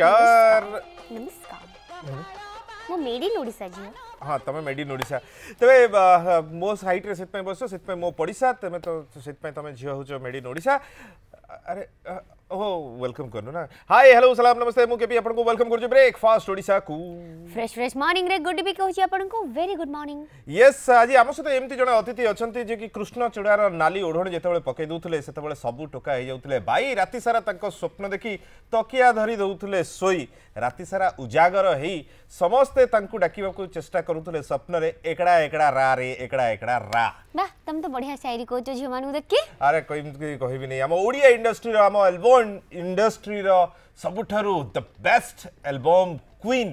नमस्कार नमस्कार मो मेडी नोडीसा जी हां तमे मेडी नोडीसा तबे मो साइड रे सेट पे बसो सेट पे मो पडीसा तमे तो सेट पे तमे झियो होचो मेडी नोडीसा अरे વેલકમ કરનો ના હાય હેલો સલામ નમસ્તે હું કેપી આપણકો વેલકમ કરું છું બ્રેકફાસ્ટ ઓડિશા કુ ફ્રેશ ફ્રેશ મોર્નિંગ રે ગુડ બી કહુଛି આપણકો વેરી ગુડ મોર્નિંગ યસ આજી આમ સହିତ એમતી જણે અતિથિ અછંતી જે કે કૃષ્ણ ચૂડાર નાલી ઓઢણ જેતેବେଳେ પકાઈ દઉથલે સેતેବେଳେ સબુ ટોકા હે જાઉથલે ભાઈ રાતી સારા તાંકો સ્વપ્ન દેખી તકિયા ધરી દઉથલે સોઈ રાતી સારા ઉજાગર હઈ સમસ્તે તાંકો ડાકિବାକୁ ચેષ્ટા કરુથલે સ્વપ્નરે એકડા એકડા રા રે એકડા એકડા રા વાહ तुम तो बढ़िया शायरी कोचो झियो मानु देख अरे कोई भी नहीं हम ओडिया इंडस्ट्री रो हम एल्बम इंडस्ट्री रो सबुठारु the best album queen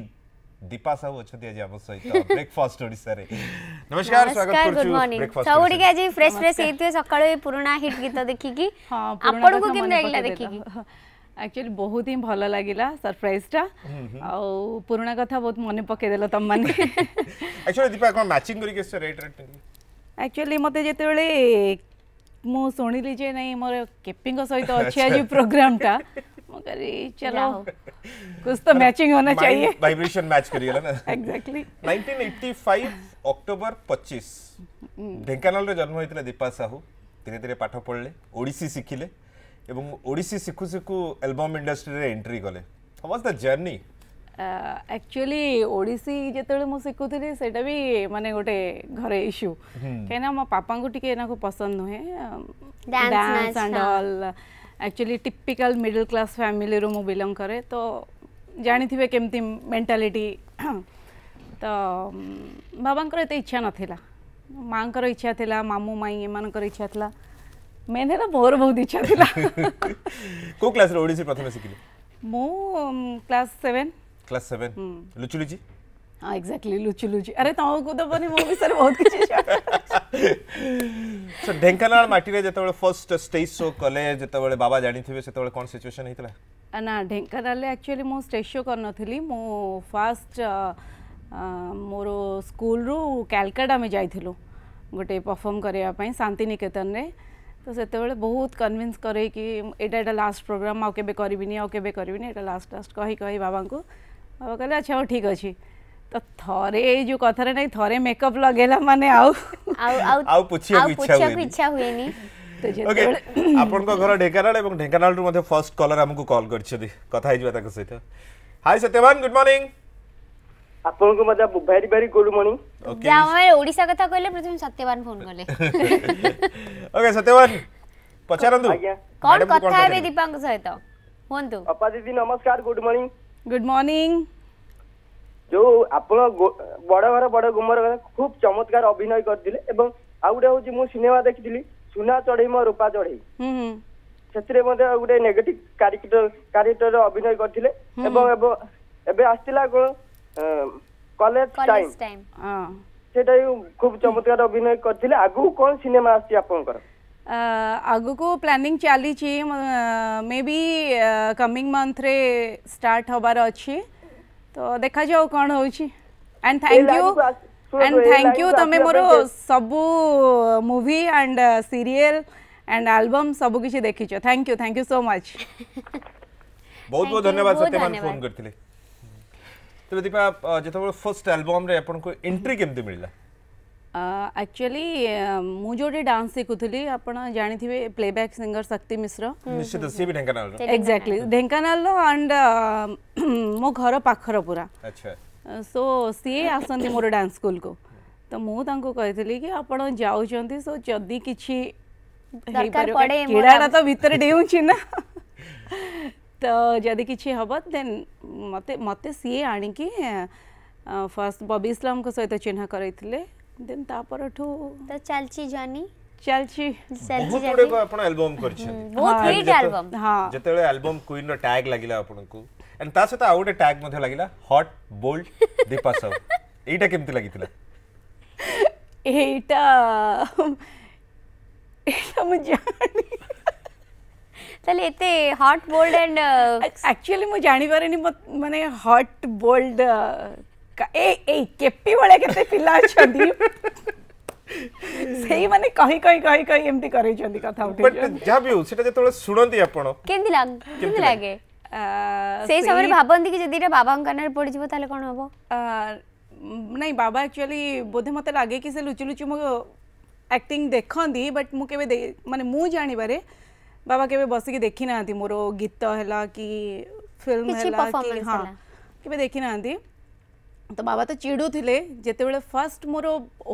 Deepa Sahu अच्छा आज आम सहित ब्रेकफास्ट ओडिसा रे नमस्कार स्वागत करछु ब्रेकफास्ट सब ओडिया आज फ्रेश फ्रेश हेतु सकाळ पुराना हिट गीत देखि की आपण को केम लागला देखि की एक्चुअली बहुत ही भल लगिला सरप्राइजटा आउ हम्म, हम्म। पुराणा कथा बहुत मन पकेदेला तम माने एक्चुअली दीपा कोन मैचिंग करी के रेट रेट ଆକ୍ଚୁଆଲି ମୋତେ ଯେତେବେଳେ ମୁଁ ଶୁଣିଲି ଯେ मोर ମୋର କେପିଙ୍କ ସହିତ ଅଛି ଆଜି ପ୍ରୋଗ୍ରାମଟା ମୁଁ କହିଲି ଚାଲ कुछ तो मैचिंग होना चाहिए वाइब्रेशन मैच करिए ना एक्जेक्टली 1985 अक्टूबर 25 हम्म। ढेंकानाल रे जन्म होइतले दीपा साहू धीरे धीरे पाठ पढ़ले ओडिसी शिखिले एवं ओडिसी शिखु शिखु एल्बम इंडस्ट्री रे एंट्री कले how was the journey actually Odissi ଯେତେବେଳେ ମୁଁ ଶିଖୁଥିଲି ସେଇଟା ବି ମାନେ ଗୋଟେ ଘରେ ଇସ୍ୟୁ କାହିଁକିନା ମୋ ପାପାଙ୍କୁ ଟିକେ ଏନାକୁ ପସନ୍ଦ ନୁହେଁ dance and all actually typical middle class ଫ୍ୟାମିଲିରୁ ମୁଁ ବିଲଙ୍ଗ କରେ ତ ଜାଣିଥିବେ କେମିତି ମେଣ୍ଟାଲିଟି ତ ବାବାଙ୍କର ଏତେ ଇଚ୍ଛା ନଥିଲା ମାଆଙ୍କର ଇଚ୍ଛା ଥିଲା ମାମୁଁ ମାଇଁ ଏମାନଙ୍କର ଇଚ୍ଛା ଥିଲା ମେନ୍ ହେଲା ମୋର ବହୁତ ଇଚ୍ଛା ଥିଲା କେଉଁ କ୍ଲାସ୍ରେ ଓଡ଼ିଶୀ ପ୍ରଥମେ ଶିଖିଲି ମୁଁ କ୍ଲାସ୍ ସେଭେନ୍ क्लास 7 लुचुलु जी हां एग्जैक्टली लुचुलु जी अरे ताओ को तो बने मो भी सर बहुत किछ सो ढेंकनाल ढेंकानाळ माटीरे जेतबेले फर्स्ट स्टेज शो कले जेतबेले बाबा जानी जानिथिबे सेतबेले कोन सिचुएशन हेतला ना ढेंकानाळ एक्चुअली मो स्टेज शो करन थली मो फर्स्ट मोर स्कूल रो कलकत्ता में जाइथिलु गोटे परफॉर्म करिया पई शांति निकेतन रे तो सेतेबेले बहुत कन्विन्स करे कि एटा एटा लास्ट प्रोग्राम आ केबे करबिनी आ केबे करबिनी एटा लास्ट लास्ट कही कही बाबा को ବାବା କହିଲେ ଆଚ୍ଛା ହଉ ଠିକ୍ ଅଛି ତ ଥରେ ଏଇ ଯୋଉ କଥାରେ ନାଇଁ ଥରେ ମେକଅପ୍ ଲଗେଇଲା ମାନେ ଆଉ ଆଉ ପୋଛିବାକୁ ଇଚ୍ଛା ହୁଏନି ଓକେ ଆପଣଙ୍କ ଘର ଢେଙ୍କାନାଳ ଏବଂ ଢେଙ୍କାନାଳରୁ ମଧ୍ୟ ଫର୍ଷ୍ଟ କଲର ଆମକୁ କଲ୍ କରିଛନ୍ତି କଥା ହେଇଯିବା ତାଙ୍କ ସହିତ ହାଇ ସତ୍ୟବାନ ଗୁଡ୍ ମର୍ଣ୍ଣିଂ ଆପଣଙ୍କୁ ମଧ୍ୟ ଭେରି ଭେରି ଗୁଡ୍ ମର୍ଣ୍ଣିଂ ଯାହା ଆମେ ଓଡ଼ିଶା କଥା କହିଲେ ପ୍ରଥମେ ସତ୍ୟବାନ ଫୋନ୍ କଲେ ଓକେ ସତ୍ୟବାନ ପଚାରନ୍ତୁ କଣ କଥା ହେବେ ଦୀପାଙ୍କ ସହିତ କୁହନ୍ତୁ ଅପା ଦିଦି ନମସ୍କାର ଗୁଡ୍ ମର୍ଣ୍ଣିଂ ગુડ મોર્નિંગ જો ଆପଣ ବଡ଼ ଘର ବଡ଼ ଗୁମର ଘର ଖୁବ ଚମତ୍କାର ଅଭିନୟ କରିଥିଲେ ଏବଂ ଆଉ ଗୋଟେ ହଉଛି ମୁଁ ସିନେମା ଦେଖିଥିଲି ସୁନା ଚଢେଇ ମୋ ରୂପା ଚଢେଇ ସେଥିରେ ମଧ୍ୟ ଗୋଟେ ନେଗେଟିଭ କ୍ୟାରେକ୍ଟର କ୍ୟାରେକ୍ଟର ଅଭିନୟ କରିଥିଲେ ଏବଂ ଏବେ ଆସିଥିଲା କଣ କଲେଜ ଟାଇମ ସେଟା ଖୁବ ଚମତ୍କାର ଅଭିନୟ କରିଥିଲେ ଆଗକୁ କଣ ସିନେମା ଆସିଛି ଆପଣଙ୍କର आगको प्लानिंग चली मे बी कमिंग मंथ रे स्टार्ट हबार अच्छे तो देखा जाओ कौन हो and thank you and thank you तुम्हें मोर सबू movie and serial and album सब किसी देखी thank you thank you so much बहुत बहुत धन्यवाद फोन करथिले हम्म। तो दीपा जेतबो फर्स्ट एल्बम को एंट्री केमते मिलला एक्चुअली मुझे डांस शिखुरी जानते प्लेबैक सिंगर शक्ति मिश्र एक्जाक्टली ढेकाना एंड मो घर पाखर पूरा सो सी आस डांस स्कूल को तो मुझे कही कि आप जाऊँ सो जदि कि तो भितर ना तो जदि किसी हम दे मत सी आ फर्स्ट बबी इलाम सहित चिन्ह कराई ଦେନ୍ ତାପରଠୁ ତ ଚାଲିଛି ଜର୍ନି ଚାଲିଛି ବହୁତ ଗୁଡ଼ାକ ଆପଣ ଆଲବମ୍ କରିଛନ୍ତି ବହୁତ ହିଟ୍ ଆଲବମ୍ ହଁ ଯେତେବେଳେ ଆଲବମ୍ କୁଇନ୍ ର ଟ୍ୟାଗ୍ ଲାଗିଲା ଆପଣଙ୍କୁ ଏଣ୍ଡ ତା ସହିତ ଆଉ ଗୋଟେ ଟ୍ୟାଗ୍ ମଧ୍ୟ ଲାଗିଲା ହଟ୍ ବୋଲ୍ଡ ଦୀପା ସାହୁ ଏଇଟା କେମିତି ଲାଗିଥିଲା ଏଇଟା ଏଇଟା ମୁଁ ଜାଣି ତାହେଲେ ଏତେ ହଟ୍ ବୋଲ୍ଡ ଆଣ୍ଡ ଆକ୍ଚୁଆଲି ମୁଁ ଜାଣିପାରେନି ମାନେ ହଟ୍ ବୋଲ୍ଡ ଏଇ ଏଇ କେପି ଭଳିଆ କେତେ ପିଲା ଅଛନ୍ତି ସେଇମାନେ କହି କହି କହି କହି ଏମିତି କରେଇଛନ୍ତି କଥା ଉଠେଇଛନ୍ତି ଯାହା ବି ହଉ ସେଟା ଯେତେବେଳେ ଶୁଣନ୍ତି ଆପଣ କେମିତି ଲାଗେ କେମିତି ଲାଗେ ସେଇ ସମୟରେ ଭାବନ୍ତି କି ଯଦି ଏଇଟା ବାବାଙ୍କ କାନରେ ପଡ଼ିଯିବ ତାହେଲେ କ'ଣ ହବ ନାଇଁ ବାବା ଆକ୍ଚୁଆଲି ବୋଧେ ମୋତେ ଲାଗେ କି ସେ ଲୁଚି ଲୁଚି ମୋ ଆକ୍ଟିଂ ଦେଖନ୍ତି ବଟ୍ ମୁଁ କେବେ ମାନେ ମୁଁ ଜାଣିବାରେ ବାବା କେବେ ବସିକି ଦେଖି ନାହାନ୍ତି ମୋର ଗୀତ ହେଲା କି ଫିଲ୍ମ ହେଲା କି ହଁ କେବେ ଦେଖି ନାହାନ୍ତି તો બાબા તો ચીડું થિલે જેતે વેલે ફર્સ્ટ મોરો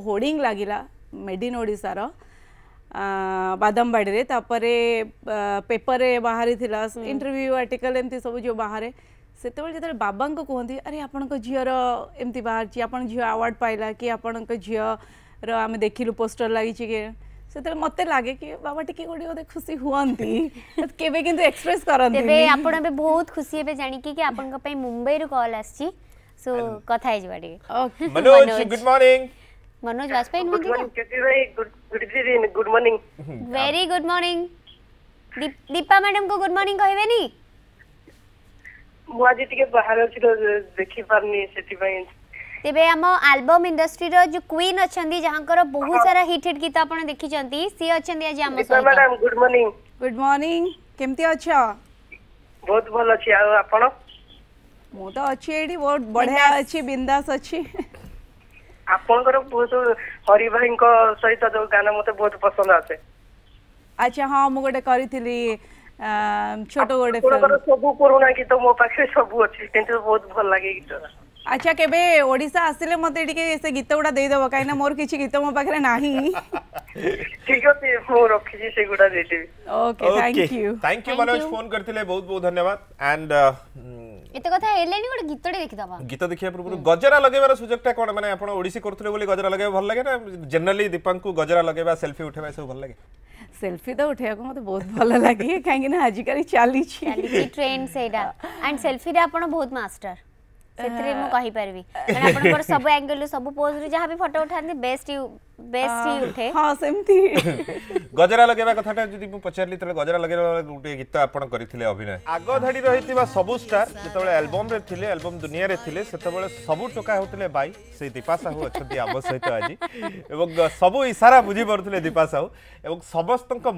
હોર્ડિંગ લાગિલા મેડ ઇન ઓડિસા ર આ બાદમવાડી રે તાપરે પેપરે બહારી થિલા ઇન્ટરવ્યુ આર્ટિકલ એમતી સબ જો બહાર હે સેતે વેલે જતે બાબાં કો કોંધી અરે આપણ કો જીયોર એમતી બાર જી આપણ જીયો એવોર્ડ પાઈલા કે આપણ કો જીયો ર અમે દેખિલ પોસ્ટર લાગી છે કે સેતે મતે લાગે કે બાબાટી કે ગોડી ઓ દે ખુશી હુઆંતી કેબે કીંતુ એક્સપ્રેસ કરંતે બે આપણ બહોત ખુશી હે બે જાની કે કે આપણ કો પે મુંબઈ ર કોલ આસ ચી सो कथा ହେଇଯିବା ଟିକେ ମନୋଜ ଗୁଡ୍ ମର୍ଣ୍ଣିଂ ମନୋଜ ବାଜପେୟୀ ନୁହଁ good evening good morning very good morning Deepa madam କୁ ଗୁଡ୍ ମର୍ଣ୍ଣିଂ କହିବେନି ମୁଁ ଆଜି ଟିକେ ବାହାରେ ଅଛି ଦେଖି ପାରୁନି ସେଥିପାଇଁ ତେବେ ଆମ ଆଲବମ୍ ଇଣ୍ଡଷ୍ଟ୍ରିର ଯୋଉ କ୍ୱିନ୍ ଅଛନ୍ତି ଯାହାଙ୍କର ବହୁତ ସାରା ହିଟ୍ ହିଟ୍ ଗୀତ ଆପଣ ଦେଖିଛନ୍ତି ସିଏ ଅଛନ୍ତି ଆଜି ଆମ ସହିତ madam good morning good morning କେମିତି ଅଛ ବହୁତ ଭଲ ଅଛି ଆଉ ଆପଣ ମୁଁ ତ ଅଛି ଏଇଠି ବହୁତ ବଢିଆ ଅଛି ବିନ୍ଦାସ ଅଛି ଆପଣଙ୍କର ବହୁତ ହରି ଭାଇଙ୍କ ସହିତ ଯୋଉ ଗାନ ମତେ ବହୁତ ପସନ୍ଦ ଆସେ ଆଚ୍ଛା ହଁ ମୁଁ ଗୋଟେ କରିଥିଲି ଛୋଟ ଗୋଟେ ସବୁ ପୁରୁଣା ଗୀତ ମୋ ପାଖରେ ସବୁ ଅଛି କିନ୍ତୁ ବହୁତ ଭଲ ଲାଗେ ଗୀତଟା আচ্ছা কেবে ওড়িশা আসলে মতে টিকে সে গীত গুড়া দেই দেব কাইনা মোর কিছু গীত মো পাখরে নাহি ঠিক আছে মো রাখিছি সে গুড়া দেই দেবি okay thank you thank you Manoj phone করতিলে বহুত বহুত ধন্যবাদ এন্ড এত কথা হেলেনি গোটে গীতটি দেখি দেবা গীত দেখিয়া পূর্বরু গজরা লগাইবার সুযোগটা কোন মানে আপন ওড়িশি করতিলে বলি গজরা লগাইবা ভাল লাগে না জেনারেলি দীপাঙ্কু গজরা লগাইবা সেলফি উঠাইবা সব ভাল লাগে सेल्फी तो उठेको मते बहुत भल लागे काहेकि ना आजिकल चली छी चली ट्रेंड सेडा एंड सेल्फी रे आपण बहुत मास्टर ସେଥିରେ ମୁଁ କହିପାରିବି ଆପଣ ସବୁ ଆଙ୍ଗେଲରୁ ସବୁ ପୋଜରୁ ଯାହା ବି ଫଟୋ ଉଠାନ୍ତି ବେଷ୍ଟ ବେଶୀ ଉଠେ ହଁ ସେମିତି ଗଜରା ଲଗେଇବା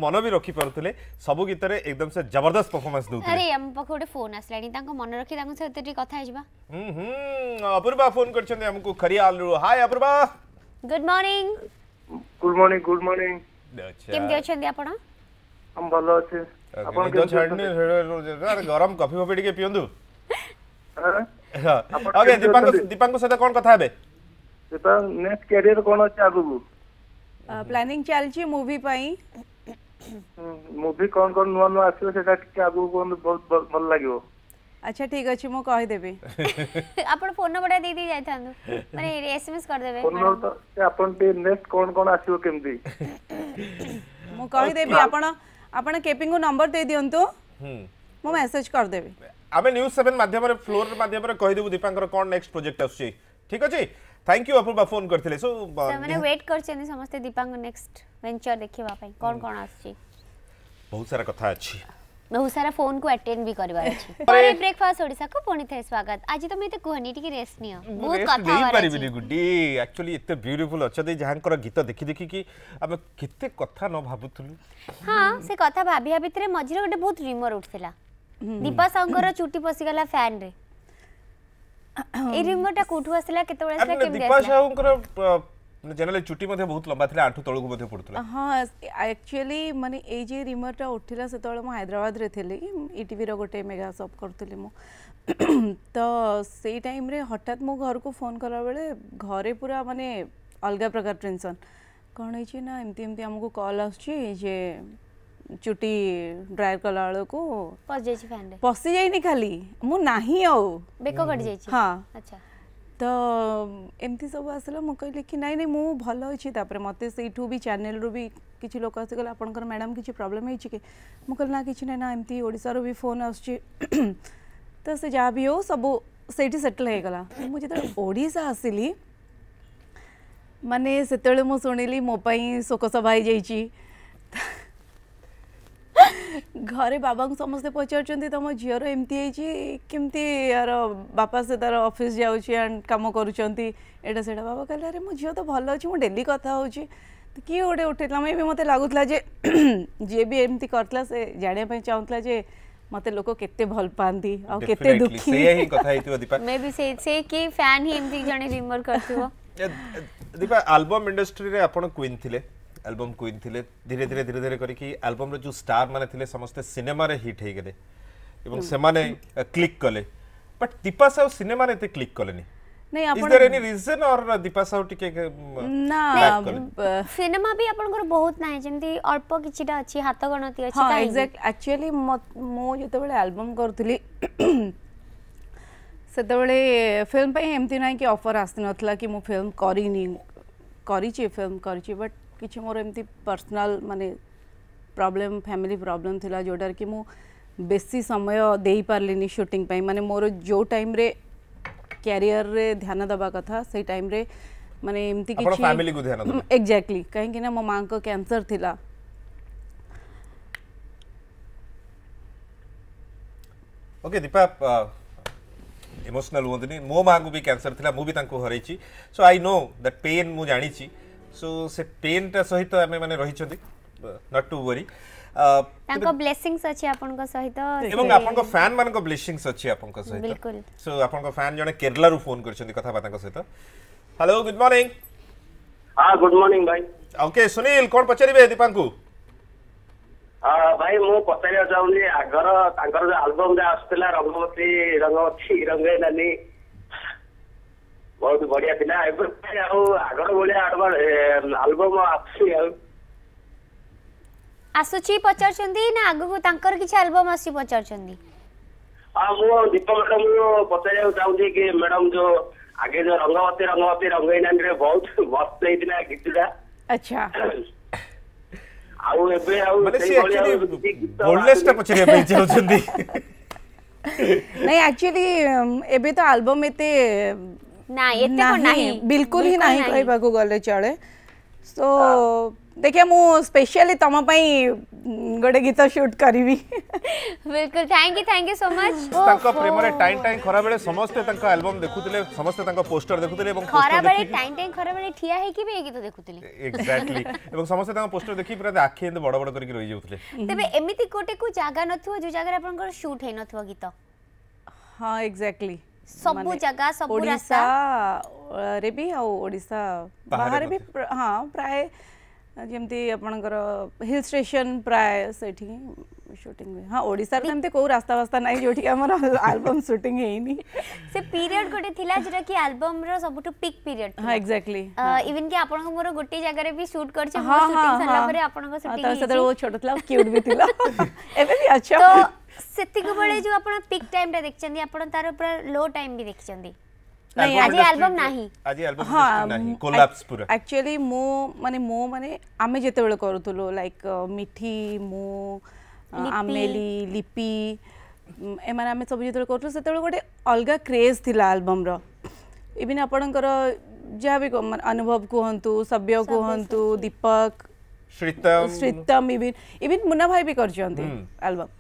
ମନ ବି ରଖିପାରୁଥିଲେ ସବୁ ଗୀତରେ ଜବରଦସ୍ତ good morning good morning good morning કેમତି ଅଛନ୍ତି ଆପଣ ଆମ ଭଲ ଅଛି ଆପଣ କେମିତି ଅଛନ୍ତି ଗରମ କଫି ଫଫି ଟିକେ ପିଅନ୍ତୁ ଓକେ ଦୀପାଙ୍କ ଦୀପାଙ୍କ ସହିତ କ'ଣ କଥା ହେବେ ଦୀପା ନେକ୍ସଟ କ୍ୟାରିୟର କ'ଣ ଅଛି ଆଗକୁ ପ୍ଲାନିଂ ଚାଲିଛି ମୁଭି ପାଇଁ ମୁଭି କ'ଣ କ'ଣ ନୂଆ ନୂଆ ଆସିବ ସେଟା ଟିକେ ଆଗକୁ କୁହନ୍ତୁ ବହୁତ ଭଲ ଲାଗିବ আচ্ছা ঠিক আছে মু কই দেবি আপন ফোন নম্বরটা দেই দেই যাইতান্দু মানে এসএমএস কর দেবে ফোন নম্বর তো আপন তে নেক্সট কোন কোন আসিও কেমতি মু কই দেবি আপন আপন কেপিং কো নম্বর দেই দিয়ন্তু হুম মু মেসেজ কর দেবি আমি নিউজ 7 মাধ্যমে ফ্লোর মাধ্যমে কই দেবু দীপাঙ্কর কোন নেক্সট প্রজেক্ট আসছে ঠিক আছে থ্যাঙ্ক ইউ অপূর্বা ফোন করছিলে সো মানে ওয়েট করছেন সমস্ত দীপাঙ্কর নেক্সট ভেঞ্চার দেখিবা পাই কোন কোন আসছে বহুত সারা কথা আছে ବହୁତ ସାରା ଫୋନକୁ ଆଟେଣ୍ଡ ବି କରିବାର ଅଛି ପରେ ବ୍ରେକଫାଷ୍ଟ ଓଡ଼ିଶାକୁ ପୁଣି ଥରେ ସ୍ୱାଗତ ଆଜି ତମେ ଏତେ କୁହନି ଟିକେ ରେଷ୍ଟ ନିଅ ବହୁତ କଥା ହେବାର ପାରିବିନି ଗୁଡି ଆକ୍ଚୁଆଲି ଏତେ ବ୍ୟୁଟିଫୁଲ୍ ଅଛନ୍ତି ଯାହାଙ୍କର ଗୀତ ଦେଖି ଦେଖିକି ଆମେ କେତେ କଥା ନ ଭାବୁଥିଲୁ ହଁ ସେ କଥା ଭାବିବା ଭିତରେ ମଝିରେ ଗୋଟେ ବହୁତ ରିମର୍ ଉଠିଥିଲା ଦୀପା ସାହୁଙ୍କର ଚୁଟି ପଶିଗଲା ଫ୍ୟାନ୍ରେ ଏଇ ରିମର୍ଟା କୋଉଠୁ ଆସିଲା କେତେବେଳେ ଆସିଲା କେମିତି ଆସିଲା ଦୀପା ସାହୁଙ୍କର জেনারেলি চুটি মধ্যে বহুত লম্বা থিলা আঁঠু তলকু মধ্যে পড়ুতলা হ্যাঁ অ্যাকচুয়ালি মানে এই যে রিমরটা উঠিলা সেতবেলে মু হায়দ্রাবাদ রে থিলি ইটিভি র গোটে মেগা সপ করুতলি মু তো সেই টাইম রে হঠাৎ মো ঘর কো ফোন করা বেলে ঘরে পুরা মানে অলগা প্রকার টেনশন কোন হইছি না এমতি এমতি আমাকু কল আসছে যে ଚୁଟି ଡ୍ରାଏ କଲା ବେଳକୁ ପଶିଯାଇଛି ଫ୍ୟାନ୍ରେ ପଶିଯାଇନି ଖାଲି ମୁଁ ନାହିଁ ଆଉ ବେକ କଟିଯାଇଛି ହଁ ଆଚ୍ଛା तो एमती सब आस मुझे कहली कि नाई नहीं मुझे भल अच्छी तापर मत से भी चैनल रू भी किसी लोक आसगले आप मैडम किसी प्रोब्लेम होती कि मुझे ना कि ना एमती ओडार भी फोन आस जहाँ भी हो सब सेटल हो गला मुझे जो ओडा आसली मानने से मुझे शुणिली मोप शोकसभा घरे बाबा समस्त पचार तुम झीर एमती केमती बापा से तार अफिस् जाम कर बाबा कह अरे मो झ तो भल अच्छे मुझे डेली कथा हो किए गोटे उठे मैं भी मत लगुला जे भी एमती कर जाना चाहूला जे मते लोको केते भल पांदी आ केते दुखी से ही कथा हेतु दीपा मे भी से से की फैन ही इंदी जने रिमर करथु दीपा एल्बम इंडस्ट्री रे आपण क्वीन थिले ଆଲବମ କୁଇନ୍ ଥିଲେ ଧୀରେ ଧୀରେ ଧୀରେ ଧୀରେ କରିକି ଆଲବମର ଯେଉଁ ଷ୍ଟାର ମାନେ ଥିଲେ ସମସ୍ତେ ସିନେମାରେ ହିଟ୍ ହେଇଗଲେ ଏବଂ ସେମାନେ କ୍ଲିକ୍ କଲେ ବଟ୍ ଦୀପା ସାହୁ ସିନେମାରେ ଏତେ କ୍ଲିକ୍ କଲେନି नहीं आपण इज देयर एनी रीजन और दीपा साहू टिके ना सिनेमा भी आपण को बहुत ना जेमति अल्प किछिटा अछि हाथ गणति अछि हां एग्जैक्ट एक्चुअली मो जते बेले एल्बम करथुली ସେତେବେଳେ ଫିଲ୍ମ ପାଇଁ ଏମିତି ନାହିଁ କି ଅଫର୍ ଆସିନଥିଲା କି ମୁଁ ଫିଲ୍ମ କରିନି କରିଛି ଫିଲ୍ମ କରିଛି ବଟ୍ କିଛି ମୋର ଏମିତି ପର୍ସନାଲ୍ ମାନେ ପ୍ରୋବ୍ଲେମ୍ ଫ୍ୟାମିଲି ପ୍ରୋବ୍ଲେମ୍ ଥିଲା ଯେଉଁଟାରେ କି ମୁଁ ବେଶୀ ସମୟ ଦେଇପାରିଲିନି ସୁଟିଂ ପାଇଁ ମାନେ ମୋର ଯେଉଁ ଟାଇମ୍ରେ କ୍ୟାରିୟର୍ରେ ଧ୍ୟାନ ଦେବା କଥା ସେଇ ଟାଇମ୍ରେ ମାନେ ଏମିତି କିଛି ଏକ୍ଜାକ୍ଟଲି କାହିଁକି ନା ମୋ ମାଆଙ୍କ କ୍ୟାନ୍ସର ଥିଲା ଓକେ ଦୀପା ଇମୋସନାଲ୍ ହୁଅନ୍ତୁନି ମୋ ମାଆଙ୍କୁ ବି କ୍ୟାନ୍ସର ଥିଲା ମୁଁ ବି ତାଙ୍କୁ ହରେଇଛି so I know that pain ମୁଁ ଜାଣିଛି সো সে পেনটা সহিত আমি মানে রহিছন্তি নট টু ওয়ারি ତାଙ୍କ ବ୍ଲେସିଂସ୍ ଅଛି ଆପଣଙ୍କ ସହିତ ଏବଂ ଆପଣଙ୍କ ଫ୍ୟାନ୍ ମାନଙ୍କ ବ୍ଲେସିଂସ୍ ଅଛି ଆପଣଙ୍କ ସହିତ ବିଲକୁଲ ସୋ ଆପଣଙ୍କ ଫ୍ୟାନ୍ ଜଣେ କେରଲାରୁ ଫୋନ୍ କରିଛନ୍ତି କଥାବାର୍ତ୍ତାଙ୍କ ସହିତ ହ୍ୟାଲୋ ଗୁଡ୍ ମର୍ଣ୍ଣିଂ ହଁ ଗୁଡ୍ ମର୍ଣ୍ଣିଂ ଭାଇ ଓକେ ସୁନୀଲ କ'ଣ ପଚାରିବେ ଦୀପାଙ୍କୁ ଭାଇ ମୁଁ ପଚାରିବାକୁ ଚାହୁଁଛି ଆଗର ତାଙ୍କର ଯୋଉ ଆଲବମ୍ ଯାହା ଆସୁଥିଲା ରଙ୍ଗବତୀ ରଙ୍ଗବତୀ ରଙ୍ଗେ ନାନୀ ବହୁତ ବଢିଆ ଥିଲା ଏବେ ଆଉ ଆଗର ଭଳିଆ ଆଲବମ ଆସୁଛି ଆଉ ଆସୁଛି ପଚାରୁଛନ୍ତି ନା ଆଗକୁ ତାଙ୍କର କିଛି ଆଲବମ ଆସୁଛି ପଚାରୁଛନ୍ତି ହଁ ମୁଁ ଦୀପ ମ୍ୟାଡାମକୁ ପଚାରିବାକୁ ଚାହୁଁଛି କି ମ୍ୟାଡାମ ଯୋଉ ଆଗେ ଯୋଉ ରଙ୍ଗବତୀ ରଙ୍ଗବତୀ ରଙ୍ଗେଇନାଣ୍ଡିରେ ବହୁତ ମସ୍ତ ହେଇଥିଲା ଗୀତଟା ଆଚ୍ଛା ଆଉ ଏବେ ଆଉ ବୋଲ୍ଡନେସ୍ ଟା ପଚାରିବା ପାଇଁ ଚାହୁଁଛନ୍ତି ନାଇଁ ଆକ୍ଚୁଆଲି ଏବେ ତ ଆଲବମ ଏତେ ନା ଏତେ କ'ଣ ନାହିଁ ବିଲକୁଲ ହିଁ ନାହିଁ କହିବାକୁ ଗଲେ ଚଳେ ସୋ ଦେଖିଆ ମୁଁ ସ୍ପେଶିଆଲି ତମ ପାଇଁ ଗୋଟେ ଗୀତ ସୁଟ୍ କରିବି ବିଲକୁଲ thank you thank you so much ତାଙ୍କ ପ୍ରେମରେ ଟାଇମ୍ ଟାଇମ୍ ଖରାବେଳେ ସମସ୍ତେ ତାଙ୍କ ଆଲବମ୍ ଦେଖୁଥିଲେ ସମସ୍ତେ ତାଙ୍କ ପୋଷ୍ଟର ଦେଖୁଥିଲେ ଏବଂ ଖରାବେଳେ ଟାଇମ୍ ଟାଇମ୍ ଖରାବେଳେ ଠିଆ ହେଇକି ବି ଏ ଗୀତ ଦେଖୁଥିଲେ ଏକ୍ସାକ୍ଟଲି ଏବଂ ସମସ୍ତେ ତାଙ୍କ ପୋଷ୍ଟର ଦେଖି ପୁରା ଆଖି ଏମିତି ବଡ଼ ବଡ଼ କରିକି ରହିଯାଉଥିଲେ ତେବେ ଏମିତି ଗୋଟେ କୋଉ ଜାଗା ନଥିବ ଯୋଉ ଜାଗାରେ ଆପଣଙ୍କର ସୁଟ୍ ହେଇନଥିବ ଗୀତ ହଁ ଏକ୍ସାକ୍ଟଲି ସବୁ ଜାଗା ସବୁ ଓଡ଼ିଶାରେ ବି ଆଉ ଓଡ଼ିଶା ବାହାରେ ବି ହଁ ପ୍ରାୟ ଯେମିତି ଆପଣଙ୍କର ହିଲ୍ ଷ୍ଟେସନ୍ ପ୍ରାୟ ସେଠି শুটিং হ্যাঁ ওড়িশার এমনি কেউ রাস্তা ফাস্তা নাই যেটি আমার আলবম শুটিং হয়নি সে পিরিয়ড গোটে থিলা যেটা কি আলবম র সবুঠু পিক পিরিয়ড হ্যাঁ এক্স্যাক্টলি ইভেন কি আপনার মোর গোটে জায়গায় বি শুট করছে মো শুটিং সারা পরে আপনার শুটিং হ্যাঁ তো সেটা ও ছোট থিলা কিউট বি থিলা এবে বি আচ্ছা তো ସେତିକି ବେଳେ ଯୋଉ ଆପଣ ପିକ୍ ଟାଇମ୍ ଟା ଦେଖିଛନ୍ତି ଆପଣ ତାର ପୁରା ଲୋ ଟାଇମ୍ ବି ଦେଖିଛନ୍ତି ଆଜି ଆଲବମ୍ ନାହିଁ ଆଜି ଆଲବମ୍ ନାହିଁ କୋଲାପ୍ସ ପୁରା ଆକ୍ଚୁଆଲି ମୁଁ ମାନେ ମୋ ମାନେ ଆମେ ଯେତେବେଳେ କରୁଥିଲୁ ଲାଇକ୍ ମିଠି ମୁଁ ଆମେଲି ଲିପି ଏମାନେ ଆମେ ସବୁ ଯେତେବେଳେ କରୁଥିଲୁ ସେତେବେଳେ ଗୋଟେ ଅଲଗା କ୍ରେଜ୍ ଥିଲା ଆଲବମ୍ର ଇଭିନ୍ ଆପଣଙ୍କର ଯାହା ବି ଅନୁଭବ କୁହନ୍ତୁ ସବ୍ୟ କୁହନ୍ତୁ ଦୀପକ ଶ୍ରୀତମ ଶ୍ରୀତମ ଇଭିନ୍ ଇଭିନ୍ ମୁନା ଭାଇ ବି କରିଛନ୍ତି ଆଲବମ୍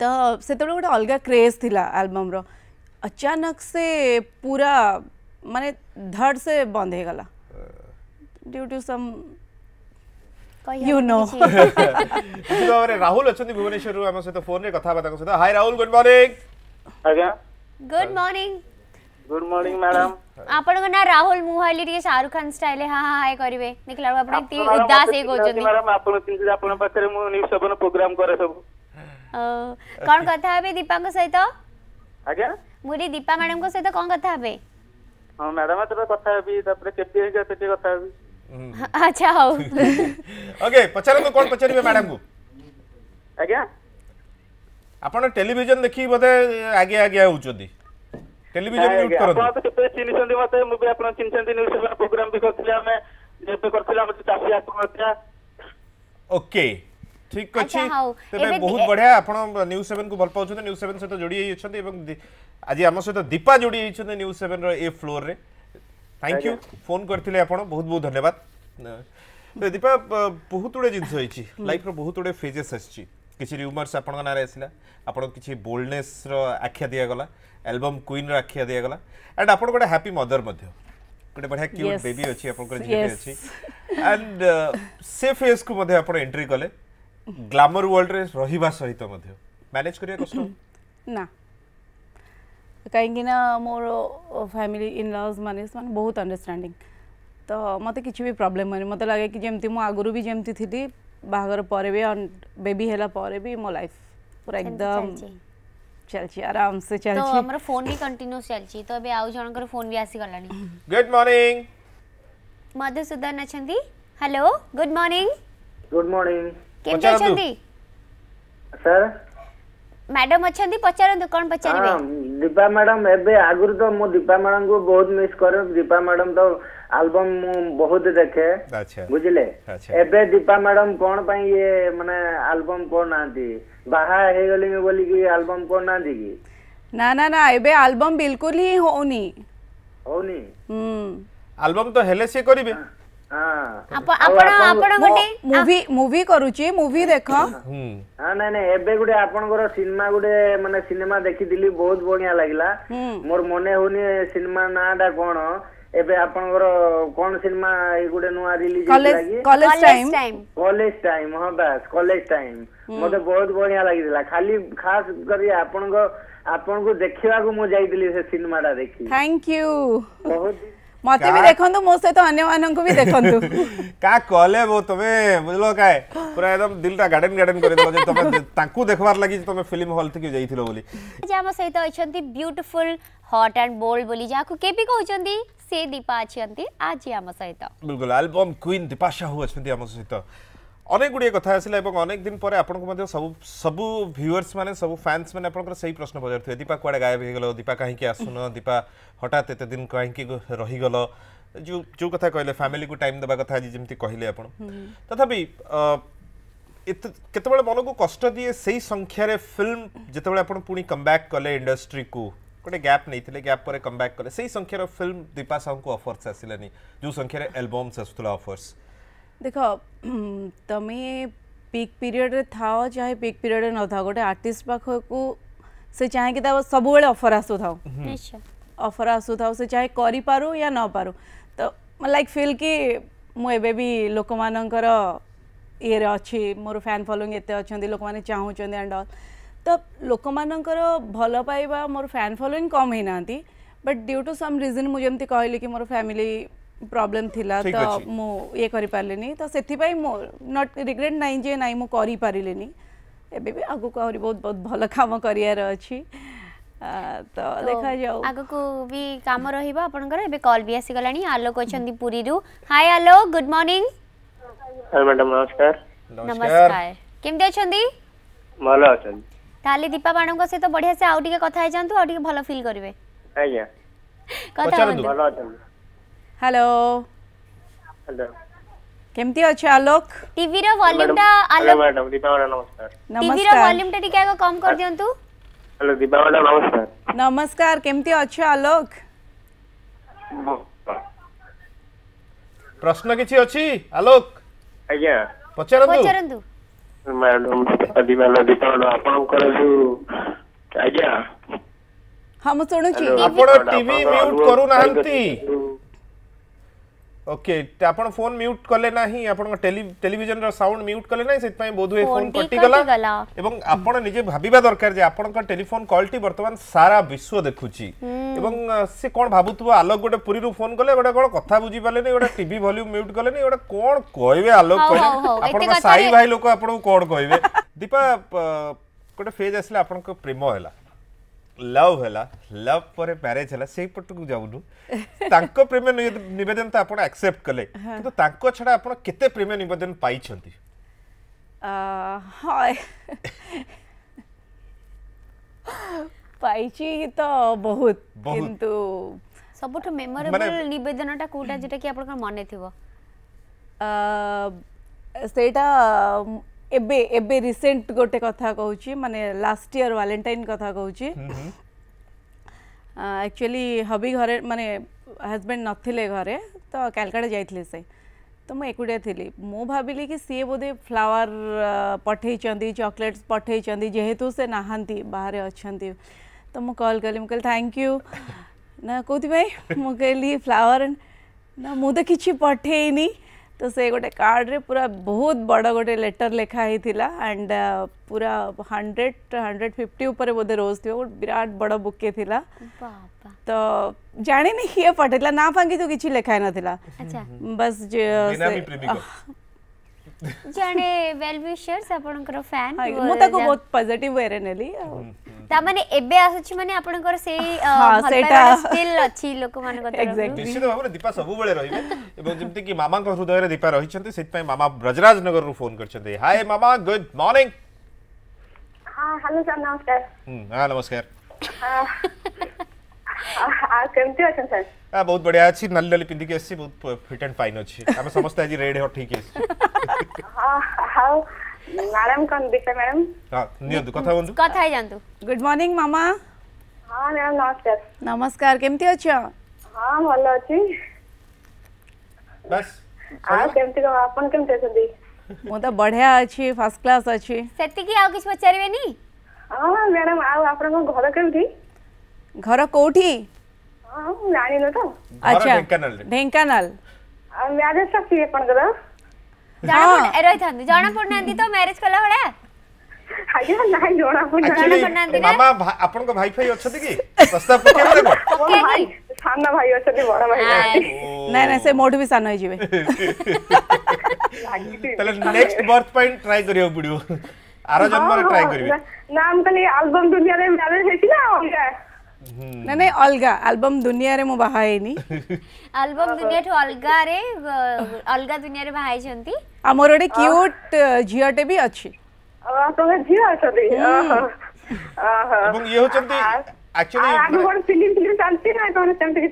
ତ ସେତେବେଳେ ଗୋଟେ ଅଲଗା କ୍ରେଜ୍ ଥିଲା ଆଲବମ୍ର ଅଚାନକ ସେ ପୁରା ମାନେ ଧଡ଼ ସେ ବନ୍ଦ ହେଇଗଲା due to some you know ନିଶ୍ଚିତ ଭାବରେ ରାହୁଲ ଅଛନ୍ତି ଭୁବନେଶ୍ୱରରୁ ଆମ ସହିତ ଫୋନରେ କଥା ହେବା ତାଙ୍କ ସହିତ ହାଇ ରାହୁଲ ଗୁଡ୍ ମର୍ଣ୍ଣିଂ ଆଜ୍ଞା good morning good morning madam आपन को ना राहुल मुहाली टिके शाहरुख खान स्टाइल हां हां हाय करबे निकला आपन ती उदास एक हो जदी मैडम आपन तिन आपन पाखरे मु न्यूज़ अपन प्रोग्राम करे सब କ'ଣ କଥା ହେବେ ଦୀପାଙ୍କ ସହିତ ଆଜ୍ଞା ମୁଁ ଏଠି ଦୀପା ମ୍ୟାଡମଙ୍କ ସହିତ କ'ଣ କଥା ହେବେ ହଁ ମ୍ୟାଡମ ତେବେ କଥା ହେବି ତାପରେ କେପି ହେଇକା ସେଠି କଥା ହେବି ଆଚ୍ଛା ହଉ ଓକେ ପଚାରନ୍ତୁ କ'ଣ ପଚାରିବେ ମ୍ୟାଡମକୁ ଆଜ୍ଞା ଆପଣ ଟେଲିଭିଜନ ଦେଖିକି ବୋଧେ ଆଗେ ଆଗେ ହେଉଛନ୍ତି ଟେଲିଭିଜନ ୟୁଜ୍ କରନ୍ତି ଆପଣ କେତେ ଚିହ୍ନିଛନ୍ତି ମୋତେ ମୁଁ ବି ଆପଣ ଚିହ୍ନିଛନ୍ତି ନ୍ୟୁଜ୍ ପେପର ପ୍ରୋଗ୍ରାମ ବି କରିଥିଲେ ଆମେ ଯେତେ କରିଥିଲେ ଆମର ଚାଷୀ ଆତ୍ମହତ୍ୟା ଓକେ ঠিক আছে তেবে বহুত বঢ়িয়া আপন নিউজ 7 কু ভাল পাউছতে নিউজ 7 সহিত জড়ি হই অছন্তি এবং আজি আম সহিত দীপা জড়ি হইছন্তি নিউজ 7 র এ ফ্লোর রে থ্যাংক ইউ ফোন করতিলে আপন বহুত বহুত ধন্যবাদ দীপা বহুত গুড়ে জিনিস হইছি লাইফ র বহুত গুড়ে ফেজেস আসছি কিছু রিউমর্স আপনার নাঁরে আসলা আপনার কিছু বোল্ডনেসর আখ্যা দিয়েগলা আলবম কুইনর আখ্যা দিয়েগলা অ্যান্ড আপনার গোটে হ্যাপি মদর মধ্য গোটে বঢ়িয়া কিউট বেবি অছি আপনার ঝিটি অছি অ্যান্ড সে ফেজকু মধ্যে আপনার এন্ট্রি কলে ଗ୍ଲାମର ୱାର୍ଲଡରେ ରହିବା ସହିତ ମଧ୍ୟ ମ୍ୟାନେଜ କରିବା କଷ୍ଟ ନା କାହିଁକି ନା ମୋର ଫ୍ୟାମିଲି ଇନ୍ ଲଜ୍ ମାନେ ସେମାନେ ବହୁତ ଅଣ୍ଡରଷ୍ଟାଣ୍ଡିଂ ତ ମୋତେ କିଛି ବି ପ୍ରୋବ୍ଲେମ୍ ହୁଏନି ମୋତେ ଲାଗେ କି ଯେମିତି ମୁଁ ଆଗରୁ ବି ଯେମିତି ଥିଲି ବାହାଘର ପରେ ବି ବେବି ହେଲା ପରେ ବି ମୋ ଲାଇଫ୍ ପୁରା ଏକଦମ ଚାଲିଛି ଆରାମସେ ଚାଲିଛି ତ ଆମର ଫୋନ୍ ବି କଣ୍ଟିନ୍ୟୁ ଚାଲିଛି ତ ଏବେ ଆଉ ଜଣଙ୍କର ଫୋନ୍ ବି ଆସିଗଲାଣି ଗୁଡ୍ ମର୍ଣ୍ଣିଂ ମଧୁସୂଦନ ଅଛନ୍ତି hello good morning good morning କେମିତି ଅଛନ୍ତି ସାର୍ ମ୍ୟାଡାମ ଅଛନ୍ତି ପଚାରନ୍ତୁ କଣ ପଚାରିବେ ଦୀପା ମ୍ୟାଡାମ ଏବେ ଆଗରୁ ତ ମୁଁ ଦୀପା ମ୍ୟାଡାମଙ୍କୁ ବହୁତ ମିସ୍ କରେ ଦୀପା ମ୍ୟାଡାମ ତ ଆଲବମ ମୁଁ ବହୁତ ଦେଖେ ବୁଝିଲେ ଏବେ ଦୀପା ମ୍ୟାଡାମ କଣ ପାଇଁ ଇଏ ମାନେ ଆଲବମ କରୁନାହାନ୍ତି ବାହା ହେଇଗଲିଣି ବୋଲିକି ଆଲବମ କରୁନାହାନ୍ତି କି ନା ନା ନା ଏବେ ଆଲବମ ବିଲକୁଲ ହିଁ ହଉନି ହଉନି ଆଲବମ ତ ହେଲେ ସିଏ କରିବେ ଆପଣ ଆପଣ ଗୋଟେ ମୁଭି ମୁଭି କରୁଛି ମୁଭି ଦେଖ ନାଇଁ ନାଇଁ ଏବେ ଗୋଟେ ଆପଣଙ୍କର ସିନେମା ଗୋଟେ ମାନେ ସିନେମା ଦେଖିଥିଲି ବହୁତ ବଢିଆ ଲାଗିଲା ମୋର ମନେ ହଉନି ସିନେମା ନାଁଟା କଣ ଏବେ ଆପଣଙ୍କର କଣ ସିନେମା ଏଇ ଗୋଟେ ନୂଆ ରିଲିଜ ହେଇଥିଲା କି କଲେଜ ଟାଇମ କଲେଜ ଟାଇମ ହଁ ବାସ୍ କଲେଜ ଟାଇମ ମତେ ବହୁତ ବଢିଆ ଲାଗିଥିଲା ଖାଲି ଖାସ କରି ଆପଣଙ୍କ ଆପଣଙ୍କୁ ଦେଖିବାକୁ ମୁଁ ଯାଇଥିଲି ସେ ସିନେମାଟା ଦେଖି ଥ୍ୟାଙ୍କ ୟୁ ବହୁତ মতে বি দেখন্তু মো সহিত অন্য মানকু বি দেখন্তু কা কলে বো তুমি বুঝলো কাই পুরা একদম দিলটা গার্ডেন গার্ডেন করে দলো যে তুমি তাকু দেখবার লাগি তুমি ফিল্ম হল থেকে যাইছিল বলি যে আমা সহিত অছন্তি বিউটিফুল হট এন্ড বোল্ড বলি যাকু কে বি কহুচন্তি সে দীপা অছন্তি আজি আমা সহিত বিলকুল অ্যালবম কুইন দীপা সাহু অছন্তি আমা সহিত অনেক গুড়িয়া কথা আছে এবং অনেক দিন পরে আপনক মধ্যে সব সব ভিউয়ার্স মানে সব ফ্যানস মানে আপনক সই প্রশ্ন পড়ার্থ দীপা কোয়াড়া গায়েব হই গলো দীপা কহি কি আসন দীপা হঠাৎ এত দিন কহি কি রই গলো যে যে কথা কইলে ফ্যামিলি কো টাইম দেবা কথা জি জেমতি কইলে আপন তথাপি এত কত বারে মন কো কষ্ট দিয়ে সেই সংখ্যা রে ফিল্ম জেতে বারে আপন পূণি কমব্যাক করলে ইন্ডাস্ট্রি কো কোডে গ্যাপ নাই থিলে গ্যাপ পরে কমব্যাক করে সেই সংখ্যা রে ফিল্ম দীপা সং কো অফারস আসিলেনি যে সংখ্যা রে অ্যালবাম আসতলা অফারস देख तमे पिक पीरियड था चाहे पिक पीरियड न था गोटे आर्टिस्ट पाखक से चाहे कि सब अफर आसु था हम्म। अफर अच्छा। आसु था से चाहे करी पारु या न पारु तो लाइक फील कि मुझे भी लोक मान रे अच्छी मोर फैन फलोइंग एत अच्छा लोक मैंने चाहूँ एंड अल तो लोक मान भल मोर फैन फलोइंग कम होना but due to some reason मुझे कहली कि मोर फैमिली प्रोब्लेम थिला तो मु ये करि पारलेनी तो सेथिपाई मो नॉट रिग्रेट नाही जे नाही मु करि पारलेनी एबे भी आगु को बहुत बहुत भल काम करियार अछि तो, तो देखा जाऊ आगु को भी काम रहिबा आपनकर एबे कॉल भी आसी गलानी आलोक अछंती पुरी रु hi Alok good morning hi madam नमस्कार नमस्कार केमते अछंती भल अछंती ताले दीपा बाणंग सहित बढ़िया से आउ टिके कथा हे जानतु आउ टिके भल फील करिवे आज्ञा कथा भल अछंती हेलो हेलो କେମିତି ଅଛ ଆଲୋକ ଟିଭିର ଭଲ୍ୟୁମଟା ଆଲୋକ ମ୍ୟାଡାମ ଦୀପା ମ୍ୟାଡାମ ନମସ୍କାର ଟିଭିର ଭଲ୍ୟୁମଟା ଟିକେ ଆଗ କମ କରି ଦିଅନ୍ତୁ ହ୍ୟାଲୋ ଦୀପା ମ୍ୟାଡାମ ନମସ୍କାର ନମସ୍କାର କେମିତି ଅଛ ଆଲୋକ ପ୍ରଶ୍ନ କିଛି ଅଛି ଆଲୋକ ଆଜ୍ଞା ପଚାରନ୍ତୁ ପଚାରନ୍ତୁ ମ୍ୟାଡାମ ଦୀପା ମ୍ୟାଡାମ ଆପଣଙ୍କର ଯୋଉ ଆଜ୍ଞା ହଁ ମୁଁ ଶୁଣୁଛି ଆପଣ ଟିଭି ମ୍ୟୁଟ୍ କରୁନାହାନ୍ତି ওকে আপন ফোন মিউট কলে নাহি আপনক টেলিভিজনর সাউন্ড মিউট কলে নাহি সেপাই বোধহয় ফোন কটি গলা এবং আপন নিজে ভাবিবা দরকার যে আপনক টেলিফোন কলটি বর্তমান সারা বিশ্ব দেখুছি এবং সে কোন ভাবুতব আলোক গোটে পুরীরু ফোন কলে গোটে কোন কথা বুঝি পালেনি গোটে টিভি ভলিউম মিউট কলেনি গোটে কোন কইবে আলোক কলে আপনক সাই ভাই লোক আপনক কোন কইবে দীপা গোটে ফেজ আসলে আপনক প্রেম হেলা लव है लव पर म्यारेज है से पटक जाऊनु तांको प्रेम नवेदन तो आप एक्सेप्ट कले किंतु तांको छड़ा आप केते प्रेम नवेदन पाई छंती हाय पाइची तो बहुत किंतु सबुठु मेमोरेबल निवेदनटा कोटा जेटा कि आपन मन थिवो सेटा एबे एबे रिसेंट गोटे कथा कहूँ माने लास्ट इयर वैलेंटाइन कथा कहूँ एक्चुअली हम्म, हम्म। हबी घरे मान हजबैंड नथिले घरे तो कलकत्ता जाइथले से तो मैं एकुडिया थी मु भाविली कि सी बोधे फ्लावर पठे चकलेट्स पठे जेहेतु से नहांती बाहर अच्छा तो मुझे कल कली मुझे थैंक यू ना कौन मुझे फ्लावर ना मुझे किसी पठेनी तो से गोटे कार्ड्रे पूरा बहुत बड़ गोटे लेटर लेखाही एंड पूरा हंड्रेड हंड्रेड फिफ्टी उपर बोधे रोज थी विराट बड़ बुके थिला तो जानी नहीं किए पटेला ना फांगी तो किसी लेखाई ना थिला बस ଜଣେ ୱେଲ୍ ୱିଶର୍ସ ଆପଣଙ୍କର ଫ୍ୟାନ୍ ମୁଁ ତାକୁ ବହୁତ ପଜିଟିଭ ୱେରେ ନେଲି ତା ମାନେ ଏବେ ଆସୁଛି ମାନେ ଆପଣଙ୍କର ସେଇ ସେଇଟା ସ୍କିଲ୍ ଅଛି ଲୋକମାନଙ୍କ ତରଫରୁ ନିଶ୍ଚିତ ଭାବରେ ଦୀପା ସବୁବେଳେ ରହିବେ ଏବଂ ଯେମିତି କି ମାମାଙ୍କ ହୃଦୟରେ ଦୀପା ରହିଛନ୍ତି ସେଥିପାଇଁ ମାମା ବ୍ରଜରାଜ ନଗରରୁ ଫୋନ କରିଛନ୍ତି ହାଏ ମାମା ଗୁଡ୍ ମର୍ଣ୍ଣିଂ ହଁ ହ୍ୟାଲୋ ସାର୍ ନମସ୍କାର ହଁ ନମସ୍କାର କେମିତି ଅଛନ୍ତି ସାର୍ ବହୁତ ବଢିଆ ଅଛି ନାଲି ନାଲି ପିନ୍ଧିକି ଆସିଛି ବହୁତ ଫିଟ୍ ଆଣ୍ଡ ଫାଇନ୍ ଅଛି ଆମେ ସମସ୍ତେ ଆଜି ରେଡ୍ ହଟ୍ ହେଇକି ଆସିଛୁ ଆଉ ମ୍ୟାଡାମ କଣ ଦୀପା ମ୍ୟାଡାମ ନିଅନ୍ତୁ କଥା ହୁଅନ୍ତୁ କଥା ହେଇଯାନ୍ତୁ ଗୁଡ୍ ମର୍ଣ୍ଣିଂ ମାମା ହଁ ମ୍ୟାଡାମ ନମସ୍କାର ନମସ୍କାର କେମିତି ଅଛ ହଁ ଭଲ ଅଛି ବାସ୍ ଆଉ କେମିତି ଆପଣ କେମିତି ଅଛନ୍ତି ମୁଁ ତ ବଢିଆ ଅଛି ଫାର୍ଷ୍ଟ କ୍ଲାସ୍ ଅଛି ସେତିକି ଆଉ କିଛି ପଚାରିବେନି ହଁ ମ୍ୟାଡାମ ଆଉ ଆପଣଙ୍କ ଘର କେମିତି ଘର କୋଉଠି ଜାଣିନ ତ ଆଚ୍ଛା ଢେଙ୍କାନାଳ ମ୍ୟାରେଜ ଟା କିଏ ଆପଣଙ୍କର ଜଣା ରହିଥାନ୍ତି ଜଣା ପଡୁନାହାନ୍ତି ତ ମ୍ୟାରେଜ କଲା ଭଳିଆ ମାମା ଆପଣଙ୍କ ଭାଇ ଫାଇ ଅଛନ୍ତି କି ପ୍ରସ୍ତାବ ପକେଇବେ ସାନ ଭାଇ ଅଛନ୍ତି ବଡ ଭାଇ ନାଇଁ ନାଇଁ ସେ ମୋଠୁ ବି ସାନ ହେଇଯିବେ ତାହେଲେ ନେକ୍ସଟ ବର୍ଥ ପାଇଁ ଟ୍ରାଏ କରିବାକୁ ପଡିବ ଆର ଜନ୍ମରେ ଟ୍ରାଇ କରିବେ ନା ମୁଁ କହିଲି ଆଲବମ ଦୁନିଆରେ ମ୍ୟାରେଜ ହେଇଛି ନା ଅଲଗା ନା ନାଇଁ ଅଲଗା ଆଲବମ ଦୁନିଆରେ ମୁଁ ବାହା ହେଇନି ଆଲବମ ଦୁନିଆଠୁ ଅଲଗାରେ ଅଲଗା ଦୁନିଆରେ ବାହା ହେଇଛନ୍ତି ଆଉ ମୋର ଗୋଟେ କ୍ୟୁଟ୍ ଝିଅଟେ ବି ଅଛି ଆପଣଙ୍କ ଝିଅ ଅଛନ୍ତି ଏବଂ ଇଏ ହେଉଛନ୍ତି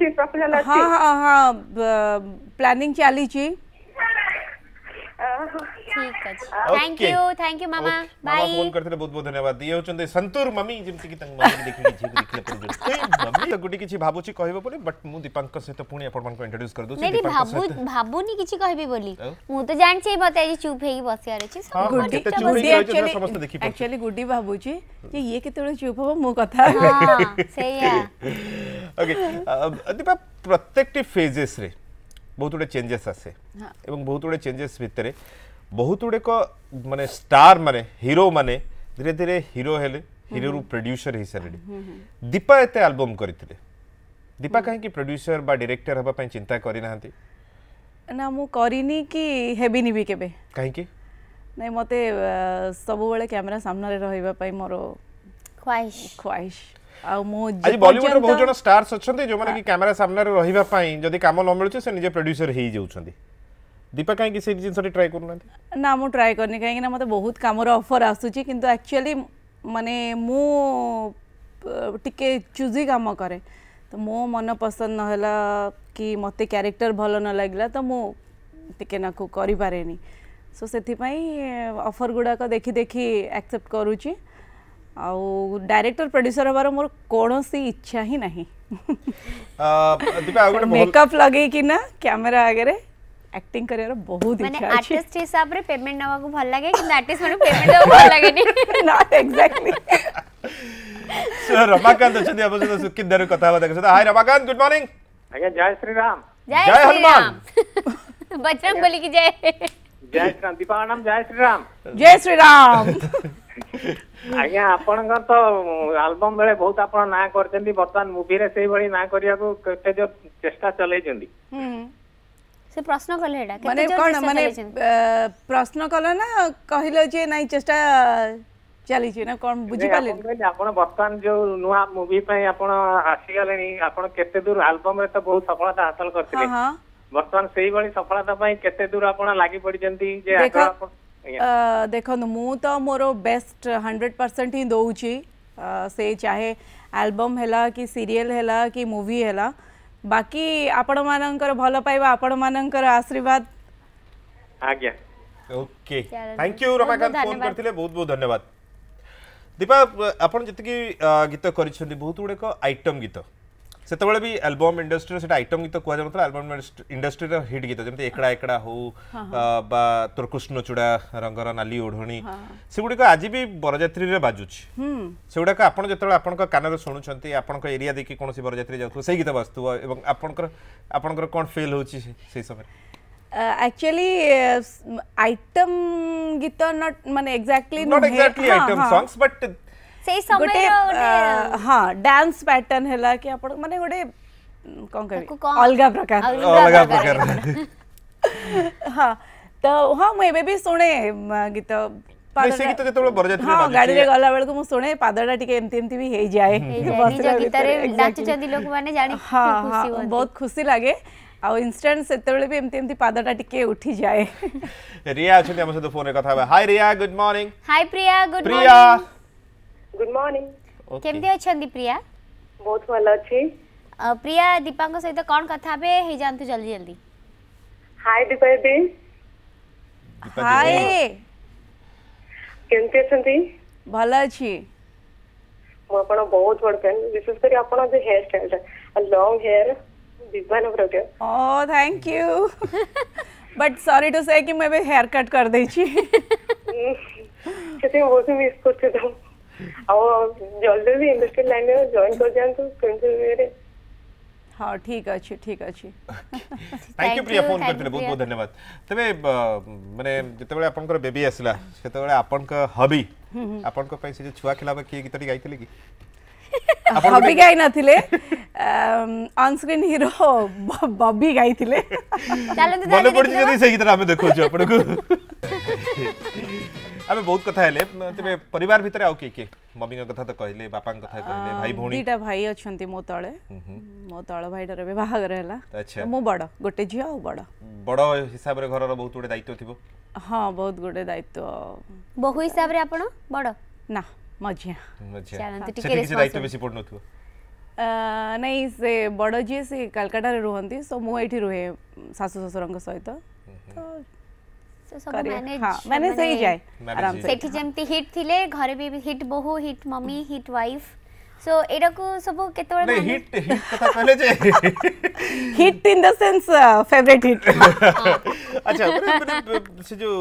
ପ୍ଲାନିଂ ଚାଲିଛି ठीक अछि थैंक यू थैंक यू मामा बाय मामा फोन करथिले बहुत बहुत धन्यवाद दिए होचंते संतूर मम्मी जेमति कि तंग मम्मी देखि छि देखले पर मम्मी त तो गुटी किछि भाबुछि कहबो बोली बट मु दीपांक सहित पुणी आपण को इंट्रोड्यूस कर दोछि दीपांक भाबु भाबुनी किछि कहबी बोली मु त तो जान छै बता जे चुप हेई बसियार अछि सब हाँ, गुटी त तो चुप हेई एक्चुअली समस्त देखि पर एक्चुअली गुटी भाबुछि जे ये केते चुप हो मु कथा हां सही है ओके दीपा प्रत्येक फेजेस रे ବହୁତ ଗୁଡ଼ିଏ ଚେଞ୍ଜେସ୍ ଆସେ ଏବଂ ବହୁତ ଗୁଡ଼ିଏ ଚେଞ୍ଜେସ୍ ଭିତରେ ବହୁତ ଗୁଡ଼ିକ ମାନେ ଷ୍ଟାର୍ ମାନେ ହିରୋ ମାନେ ଧୀରେ ଧୀରେ ହିରୋ ହେଲେ ହିରୋରୁ ପ୍ରଡ୍ୟୁସର ହେଇସାରିଲେ ଦୀପା ଏତେ ଆଲବମ୍ କରିଥିଲେ ଦୀପା କାହିଁକି ପ୍ରଡ୍ୟୁସର ବା ଡିରେକ୍ଟର ହେବା ପାଇଁ ଚିନ୍ତା କରିନାହାନ୍ତି ନା ମୁଁ କରିନି କି ହେବିନି ବି କେବେ କାହିଁକି ନାଇଁ ମୋତେ ସବୁବେଳେ କ୍ୟାମେରା ସାମ୍ନାରେ ରହିବା ପାଇଁ ମୋର ଖ୍ୱାଇଶ ଖ୍ୱାଇଶ बॉलीवुड रही जदि ना मुझे ट्राए करनी कहीं मतलब बहुत कम अफर आसूँ कि एक्चुअली मानने कम कै तो मो मन पसंद ना कि मत क्यारेक्टर भल न लगला तो मुझे ना करें सो से अफर गुड़ाक देखी देखी एक्सेप्ट करुच्ची ଆଉ ଡାଇରେକ୍ଟର ପ୍ରଡ୍ୟୁସର ହେବାର ମୋର କୌଣସି ଇଚ୍ଛା ହିଁ ନାହିଁ ମେକଅପ୍ ଲଗେଇକିନା କ୍ୟାମେରା ଆଗରେ ଆକ୍ଟିଂ କରିବାର ବହୁତ ଇଚ୍ଛା ଅଛି ଆର୍ଟିଷ୍ଟ ହିସାବରେ ପେମେଣ୍ଟ ନେବାକୁ ଭଲ ଲାଗେ କିନ୍ତୁ ଆର୍ଟିଷ୍ଟ ମାନଙ୍କୁ ପେମେଣ୍ଟ ଦେବାକୁ ଭଲ ଲାଗେନି ନଟ୍ ଏକ୍ସାକ୍ଟଲି ରମାକାନ୍ତ ଅଛନ୍ତି ଆମ ସହିତ ସୁକିତ ଦାରୁ କଥାବାର୍ତ୍ତା କରିଛନ୍ତି ହାଇ ରମାକାନ୍ତ ଗୁଡ୍ ମର୍ଣ୍ଣିଂ ଆଜ୍ଞା ଜୟ ଶ୍ରୀରାମ ଜୟ ହନୁମାନ ବଜରଙ୍ଗ ବଲି କି ଜୟ ଜୟ ଶ୍ରୀରାମ ଦୀପା ମ୍ୟାଡାମ ଜୟ ଶ୍ରୀରାମ ଜୟ ଶ୍ରୀରାମ ଆଜ୍ଞା ଆପଣଙ୍କର ତ ଆଲବମ ବେଳେ ବହୁତ ଆପଣ ନାଁ କରିଛନ୍ତି ବର୍ତ୍ତମାନ ମୁଭିରେ ସେଇଭଳି ନାଁ କରିବାକୁ କେତେ ଯୋଉ ଚେଷ୍ଟା ଚଲେଇଛନ୍ତି ସେ ପ୍ରଶ୍ନ କଲେ ଏଟା ମାନେ କଣ ମାନେ ପ୍ରଶ୍ନ କଲ ନା କହିଲ ଯେ ନାଇଁ ଚେଷ୍ଟା ଚାଲିଛି ନା କଣ ବୁଝିପାରିଲେ ଆପଣ ବର୍ତ୍ତମାନ ଯୋଉ ନୂଆ ମୁଭି ପାଇଁ ଆପଣ ଆସିଗଲେଣି ଆପଣ କେତେ ଦୂର ଆଲବମ ରେ ତ ବହୁତ ସଫଳତା ହାସଲ କରିଥିଲେ ବର୍ତ୍ତମାନ ସେଇଭଳି ସଫଳତା ପାଇଁ କେତେ ଦୂର ଆପଣ ଲାଗି ପଡିଛନ୍ତି ଯେ ଦେଖନ୍ତୁ ମୁଁ ତ ମୋର ବେଷ୍ଟ ହଣ୍ଡ୍ରେଡ୍ ପରସେଣ୍ଟ ହିଁ ଦଉଛି ସେ ଚାହେ ଆଲବମ୍ ହେଲା କି ସିରିଏଲ୍ ହେଲା କି ମୁଭି ହେଲା ବାକି ଆପଣମାନଙ୍କର ଭଲ ପାଇବା ଆପଣମାନଙ୍କର ଆଶୀର୍ବାଦ ଆଜ୍ଞା okay thank you Ramakanta phone କରିଥିଲେ ବହୁତ ବହୁତ ଧନ୍ୟବାଦ ଦୀପା ଆପଣ ଯେତିକି ଗୀତ କରିଛନ୍ତି ବହୁତ ଗୁଡ଼ାକ ଆଇଟମ୍ ଗୀତ ସେତେବେଳେ ବି ଆଲବମ୍ ଇଣ୍ଡଷ୍ଟ୍ରିର ସେଟା ଆଇଟମ୍ ଗୀତ କୁହାଯାଉନଥିଲା ଆଲବମ୍ ଇଣ୍ଡଷ୍ଟ୍ରିର ହିଟ୍ ଗୀତ ଯେମିତି ଏକଡ଼ା ଏକଡ଼ା ହଉ ବା ତୋର କୃଷ୍ଣଚୂଡ଼ା ରଙ୍ଗର ନାଲି ଓଢ଼ଣୀ ସେଗୁଡ଼ିକ ଆଜି ବି ବରଯାତ୍ରୀରେ ବାଜୁଛି ସେଗୁଡ଼ାକ ଆପଣ ଯେତେବେଳେ ଆପଣଙ୍କ କାନରେ ଶୁଣୁଛନ୍ତି ଆପଣଙ୍କ ଏରିଆ ଦେଇକି କୌଣସି ବରଯାତ୍ରୀ ଯାଉଥିବ ସେଇ ଗୀତ ବାଜୁଥିବ ଏବଂ ଆପଣଙ୍କର ଆପଣଙ୍କର କ'ଣ ଫିଲ୍ ହେଉଛି ସେଇ ସମୟରେ ଆକ୍ଚୁଆଲି ଆଇଟମ୍ ଗୀତ ନଟ୍ ମାନେ exactly not exactly item songs but সেই সময় হ্যাঁ ডান্স প্যাটর্ন হেলা কি আপন মানে গোটে কোন কবি অলগা প্রকার অলগা প্রকার হ্যাঁ তো হ্যাঁ মু এবে বি শুনে গীত ସେ ଗୀତ ଯେତେବେଳେ ବରଯାତ୍ରୀ ହଁ ଗାଡ଼ିରେ ଗଲା ବେଳକୁ ମୁଁ ଶୁଣେ ପାଦଟା ଟିକେ ଏମିତି ଏମିତି ବି ହେଇଯାଏ ନାଚୁଛନ୍ତି ଲୋକମାନେ ଜାଣି ବହୁତ ଖୁସି ଲାଗେ ଆଉ ଇନଷ୍ଟାଣ୍ଟ ସେତେବେଳେ ବି ଏମିତି ଏମିତି ପାଦଟା ଟିକେ ଉଠିଯାଏ ରିୟା ଅଛନ୍ତି ଆମ ସହିତ ଫୋନରେ କଥା ହେବା hi Riya good morning hi Priya good Priya good morning केमती अच्छी प्रिया बहुत भल अच्छी प्रिया दीपा सहित कौन कथा बे हे जानतु जल्दी जल्दी हाय दीपा दी हाय केमती अच्छी भल अच्छी ମୁଁ ଆପଣ ବହୁତ ବଡ ଫ୍ୟାନ୍ ବିଶେଷ କରି ଆପଣ ଯୋଉ ହେୟାର ଷ୍ଟାଇଲଟା ଲଙ୍ଗ ହେୟାର ଦିବାନ ପ୍ରଜ୍ଞା ଓ thank you but sorry to say କି ମୁଁ ଏବେ ହେୟାର କଟ୍ କରିଦେଇଛି ସେଥିପାଇଁ ବହୁତ ମିସ୍ କରୁଛି ତ ଆଉ ଜଲ୍ଦି ଇଣ୍ଡଷ୍ଟ୍ରିଆଲ ଲାଇନରେ ଜଏନ କରିଯାଆନ୍ତୁ କେମିତି हाँ ठीक अच्छे ठीक अच्छे थैंक यू प्रिया फोन करते बहुत बहुत धन्यवाद तेरे मैंने जिते आपण बेबी आसला से आपण हबी आपण से छुआ खिलाफ किए गीत गाई कि हबी गाई नथिले ऑन स्क्रीन हीरो बॉबी गाई थिले चलो मन पड़ि जदी से गीत हमें देखो छ आपण को ଆମେ ବହୁତ କଥା ହେଲେ ତେବେ ପରିବାର ଭିତରେ ଆଉ କିଏ କିଏ ମମିଙ୍କ କଥା ତ କହିଲେ ବାପାଙ୍କ କଥା କହିଲେ ଭାଇ ଭଉଣୀ ଦିଟା ଭାଇ ଅଛନ୍ତି ମୋ ତଳେ ମୋ ତଳ ଭାଇଟାର ଏବେ ବାହାଘର ହେଲା ମୁଁ ବଡ଼ ଗୋଟେ ଝିଅ ଆଉ ବଡ଼ ବଡ଼ ହିସାବରେ ଘରର ବହୁତ ଗୋଟେ ଦାୟିତ୍ୱ ଥିବ ହଁ ବହୁତ ଗୋଟେ ଦାୟିତ୍ୱ ବୋହୁ ହିସାବରେ ଆପଣ ବଡ଼ ନା ମଝିଆ ଟିକେ ଦାୟିତ୍ୱ ବେଶୀ ପଡ଼ୁନଥିବ ନାଇଁ ସେ ବଡ଼ ଯିଏ ସେ କାଲକାଟାରେ ରୁହନ୍ତି ସୋ ମୁଁ ଏଇଠି ରୁହେ ଶାଶୁ ଶ୍ୱଶୁରଙ୍କ ସହିତ ତ ମାନେ ସେଇଯାଏ ସେଠି ଯେମିତି ହିଟ୍ ଥିଲେ ଘରେ ବି ହିଟ୍ ବୋହୁ hit mummy hit wife so ଏଇଟାକୁ ସବୁ କେତେବେଳେ ହିଟ୍ ହିଟ୍ କଥା କହିଲେ ଯେ hit in the sense favourite hit ଆଚ୍ଛା ସେ ଯୋଉ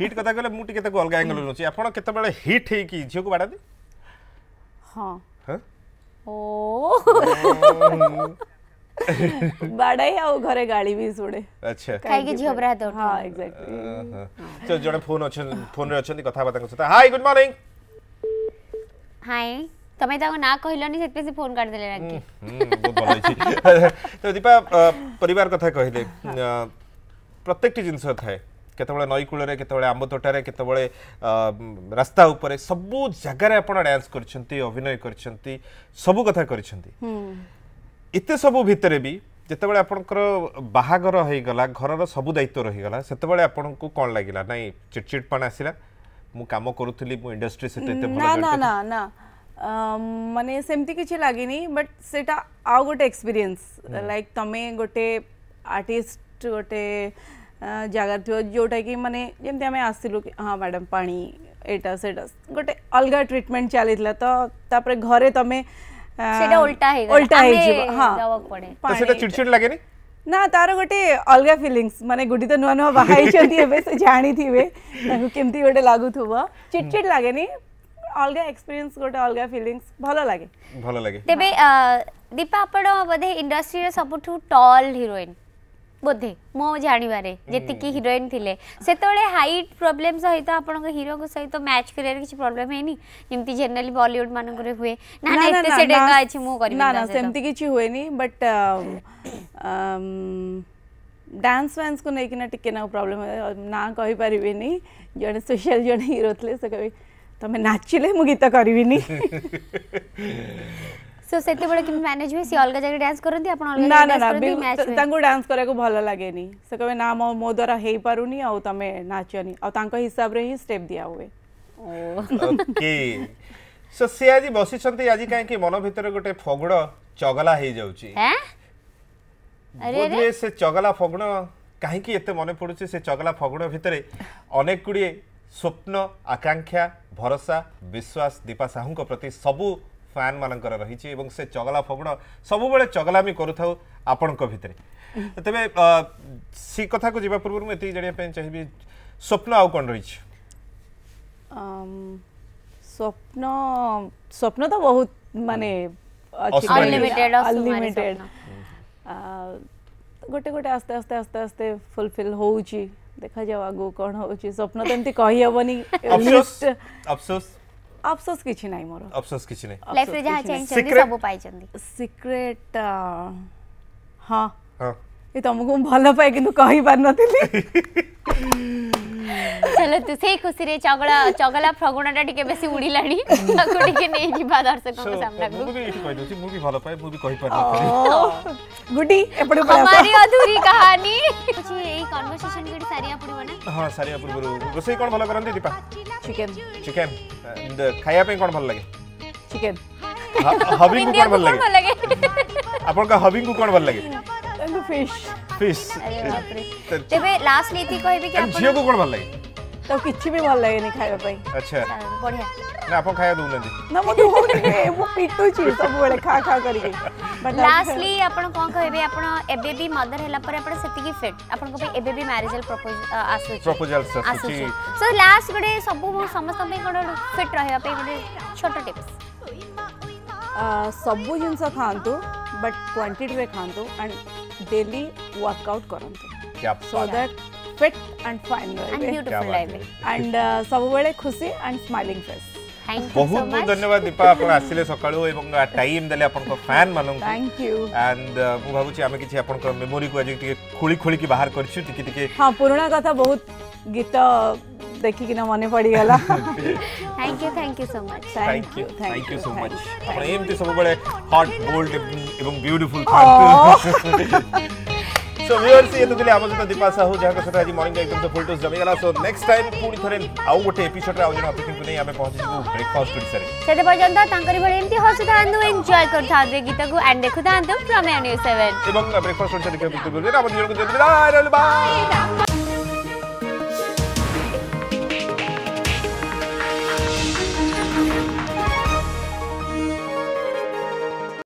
ହିଟ୍ କଥା କହିଲେ ମୁଁ ଟିକେ ତାକୁ ଅଲଗା ଆଙ୍ଗେଲରୁ ନଉଛି ଆପଣ କେତେବେଳେ ହିଟ୍ ହେଇକି ଝିଅକୁ ବାଡ଼ାନ୍ତି ହଁ ଓ ବାଡ଼ାଇ ଆଉ ଘରେ ଗାଳି ବି ଶୁଣେ ଆଚ୍ଛା କାହିଁକି ଝିଅ ପରା ହାତ ଉଠା ହଁ ଏକ୍ସାକ୍ଟଲି ଚଲ ଜଣେ ଫୋନ୍ ଅଛନ୍ତି ଫୋନ୍ ରେ ଅଛନ୍ତି କଥା ବାର୍ତ୍ତାଙ୍କ ସହିତ ହାଇ ଗୁଡ୍ ମର୍ଣ୍ଣିଂ ହାଇ ତମେ ତାଙ୍କ ନାଁ କହିଲନି ସେଥିପାଇଁ ସେ ଫୋନ୍ କାଟିଦେଲେ ରାଗି ବହୁତ ଭଲ ହେଇଛି ତ ଦୀପା ପରିବାର କଥା କହିଲେ ପ୍ରତ୍ୟେକଟି ଜିନିଷ ଥାଏ କେତେବେଳେ ନଈ କୂଳରେ କେତେବେଳେ ଆମ୍ବ ତୋଟାରେ କେତେବେଳେ ରାସ୍ତା ଉପରେ ସବୁ ଜାଗାରେ ଆପଣ ଡ୍ୟାନ୍ସ କରିଛନ୍ତି ଅଭିନୟ କରିଛନ୍ତି ସବୁ କଥା କରିଛନ୍ତି इते सब भितर भी जिते आप आपणकर बाहर हो गला घर सब दायित्व रहीगला से आपन कौन लगे ना चिड़चिड़पण आसला मुझे करूँगी मुझे इंडस्ट्री से मानने सेमती किसी लगे बट से आ गए एक्सपीरियंस लाइक तुम्हें गोटे आर्टिस्ट गोटे जगार थो जोटा कि मानने जमी आम आसलु हाँ मैडम पा यहाँ से गोटे अलग ट्रिटमेंट चली तो घरे तुम्हें সেটা উল্টা হয়ে উল্টা হয়ে যাব হ্যাঁ তো সেটা চিড়চিড় লাগেনি না তার গোটে অলগা ফিলিংস মানে গুটি তো নূয়া নূয়া বাহাইছন্তি এবে সে জানিথিবে তাকে কেমতি গোটে লাগুথুব চিড়চিড় লাগেনি অলগা এক্সপিরিয়েন্স গোটে অলগা ফিলিংস ভালো লাগে ভালো লাগে তেবে দীপা আপন বোধে ইন্ডাস্ট্রিরে সবুঠু টল হিরোইন ବୋଧେ ମୋ ଜାଣିବାରେ ଯେତିକି ହିରୋଇନ୍ ଥିଲେ ସେତେବେଳେ ହାଇଟ୍ ପ୍ରୋବ୍ଲେମ୍ ସହିତ ଆପଣଙ୍କ ହିରୋଙ୍କ ସହିତ ମ୍ୟାଚ୍ କରିବାରେ କିଛି ପ୍ରୋବ୍ଲେମ୍ ହେଇନି ଯେମିତି ଜେନେରାଲି ବଲିଉଡ୍ ମାନଙ୍କରେ ହୁଏ ନା ନା ଏତେ ସେ ଡେଙ୍ଗା ଅଛି ମୁଁ କରିବି ନା ନା ସେମିତି କିଛି ହୁଏନି ବଟ୍ ଡ୍ୟାନ୍ସ ଫ୍ୟାନ୍ସକୁ ନେଇକିନା ଟିକେ ନା ପ୍ରୋବ୍ଲେମ୍ ନାଁ କହିପାରିବିନି ଜଣେ ସ୍ପେଶାଲ ଜଣେ ହିରୋ ଥିଲେ ସେ କହିବେ ତମେ ନାଚିଲେ ମୁଁ ଗୀତ କରିବିନି सो बडे कि मैनेज हुए सी अलग जगह डांस करନ୍ତି आपण अलग ना ना तांको डांस करे करेको भल लागेनी से कबे ना मो मो द्वारा हेई पारुनी आ तमे नाचनी आ तांको हिसाब रे ही स्टेप दिया हुए ओके सो से आज बसी छंती आज काहे कि मन भीतर गोटे फगुड़ चगला हेई जाउची हैं अरे अरे से चगला फगुड़ काहे कि एते मन पडुची से चगला फगुड़ भीतर अनेक कुडी स्वप्न आकांक्षा भरोसा विश्वास दीपा साहू प्रति सबू ଫ୍ୟାନ୍ ମାନଙ୍କର ରହିଛି ଏବଂ ସେ ଚଗଲା ଫଗଡ଼ ସବୁବେଳେ ଚଗଲାମି କରୁଥାଉ ଆପଣଙ୍କ ଭିତରେ ତେବେ ସେ କଥାକୁ ଯିବା ପୂର୍ବରୁ ମୁଁ ଏତିକି ଜାଣିବା ପାଇଁ ଚାହିଁବି ସ୍ୱପ୍ନ ଆଉ କ'ଣ ରହିଛି ସ୍ୱପ୍ନ ସ୍ୱପ୍ନ ତ ବହୁତ ମାନେ ଅନଲିମିଟେଡ୍ ଗୋଟେ ଗୋଟେ ଆସ୍ତେ ଆସ୍ତେ ଆସ୍ତେ ଆସ୍ତେ ଫୁଲଫିଲ୍ ହେଉଛି ଦେଖାଯାଉ ଆଗକୁ କ'ଣ ହେଉଛି ସ୍ୱପ୍ନ ତ ଏମିତି କହିହେବନି ଅଫସୋସ ଅଫସୋସ କିଛି ନାହିଁ ମୋର ଅଫସୋସ କିଛି ନାହିଁ ଲାଇଫରେ ଯାହା ଚାହିଁଛନ୍ତି ସବୁ ପାଇଛନ୍ତି ସିକ୍ରେଟ ହଁ ଏ ତମକୁ ମୁଁ ଭଲ ପାଏ କିନ୍ତୁ କହିପାରିନଥିଲି ଚାଲନ୍ତୁ ସେଇ ଖୁସିରେ ଚଗଲା ଚଗଲା ଫ୍ରଗୁଣଟା ଟିକେ ବେଶୀ ଉଡ଼ିଲାଣି ତାକୁ ଟିକେ ନେଇଯିବା ଦର୍ଶକଙ୍କ ସାମ୍ନାକୁ ମୁଁ ବି ଏଇଠି କହିଦେଉଛି ମୁଁ ବି ଭଲ ପାଏ ମୁଁ ବି କହିପାରୁନି ଗୁଡି ଏପଟେ हमारी अधूरी कहानी କିଛି ଏଇ କନଭରସେସନ କେଠି ସାରିବା ପଡ଼ିବ ନା ହଁ ସାରିବା ପୂର୍ବରୁ ରୋଷେଇ କ'ଣ ଭଲ କରନ୍ତି ଦୀପା ଚିକେନ ଚିକେନ ଖାଇବା ପାଇଁ କ'ଣ ଭଲ ଲାଗେ ଚିକେନ हबिंग को कौन भल लगे आपन का हबिंग को कौन भल लगे फिश फिश तेबे लास्ट नीति कहबे कि आपन झियो को कौन भल लगे ତାକୁ କିଛି ବି ଭଲ ଲାଗେନି ଖାଇବା ପାଇଁ ଆଚ୍ଛା ବଢିଆ ନା ଆପଣ ଖାଇବା ଦଉନାହାନ୍ତି ନା ମୁଁ ଦଉନି ମୁଁ ପିଟୁଛି ସବୁବେଳେ ଖା ଖା କରିକି ଲାଷ୍ଟଲି ଆପଣ କ'ଣ କହିବେ ଆପଣ ଏବେ ବି ମଦର ହେଲା ପରେ ଆପଣ ସେତିକି ଫିଟ୍ ଆପଣଙ୍କ ପାଇଁ ଏବେ ବି ମ୍ୟାରେଜଲ ଆସୁଛି ପ୍ରପୋଜାଲ ଆସୁଛି ସୋ ଲାଷ୍ଟ ଗୋଟେ ସବୁ ସମସ୍ତଙ୍କ ପାଇଁ ଗୋଟେ ଫିଟ୍ ରହିବା ପାଇଁ ଗୋଟେ ଛୋଟ ଟିପ୍ସ ସବୁ ଜିନିଷ ଖାଆନ୍ତୁ ବଟ୍ କ୍ୱାଣ୍ଟିଟିରେ ଖାଆନ୍ତୁ ଆଣ୍ଡ ଡେଲି ୱାର୍କଆଉଟ୍ କରନ୍ତୁ so that fit and fine life and सबुबले खुशी एंड स्माइलिंग फेस बहुत बहुत धन्यवाद दीपा आप आसिले सकाळू एवं टाइम देले आपन फैन मानन थैंक यू एंड मु भाबुची आमे किछि आपन मेमोरी को आज टिके खुली खुली की बाहर करछु टिके टिके हां पुराना कथा बहुत गीत देखी कि ना मन पड़ thank you thank you so much thank you thank you so much एम एमती सब बळे हॉट बोल्ड एवं ब्यूटीफुल সো ভিউয়ার্স ইয়ে তো দিলে আমার সহ দীপা সাহু যাহার সাথে আজ মর্নিং একদম তো ফুল টস জমিগলা সো নেক্সট টাইম পুনি থরে আউ গোটে এপিসোড আউ জন অতিথিଙ୍କୁ নেই আমি পৌঁছিছিବୁ ব্রেকফাস্ট ওড়িଶାরে সেতে পর্যন্ত তাঙ্করি ভଳି এমতি হসুথাନ୍ତୁ এনজয় করଥାନ୍ତୁ গীতକୁ এন্ড দেখুଥାନ୍ତୁ ফ্রম এনিউ 7 এবং ব্রেকফাস্ট ওড়িশা দেখিବାକୁ ভুলবেন না আমাদের জন্য বাই বাই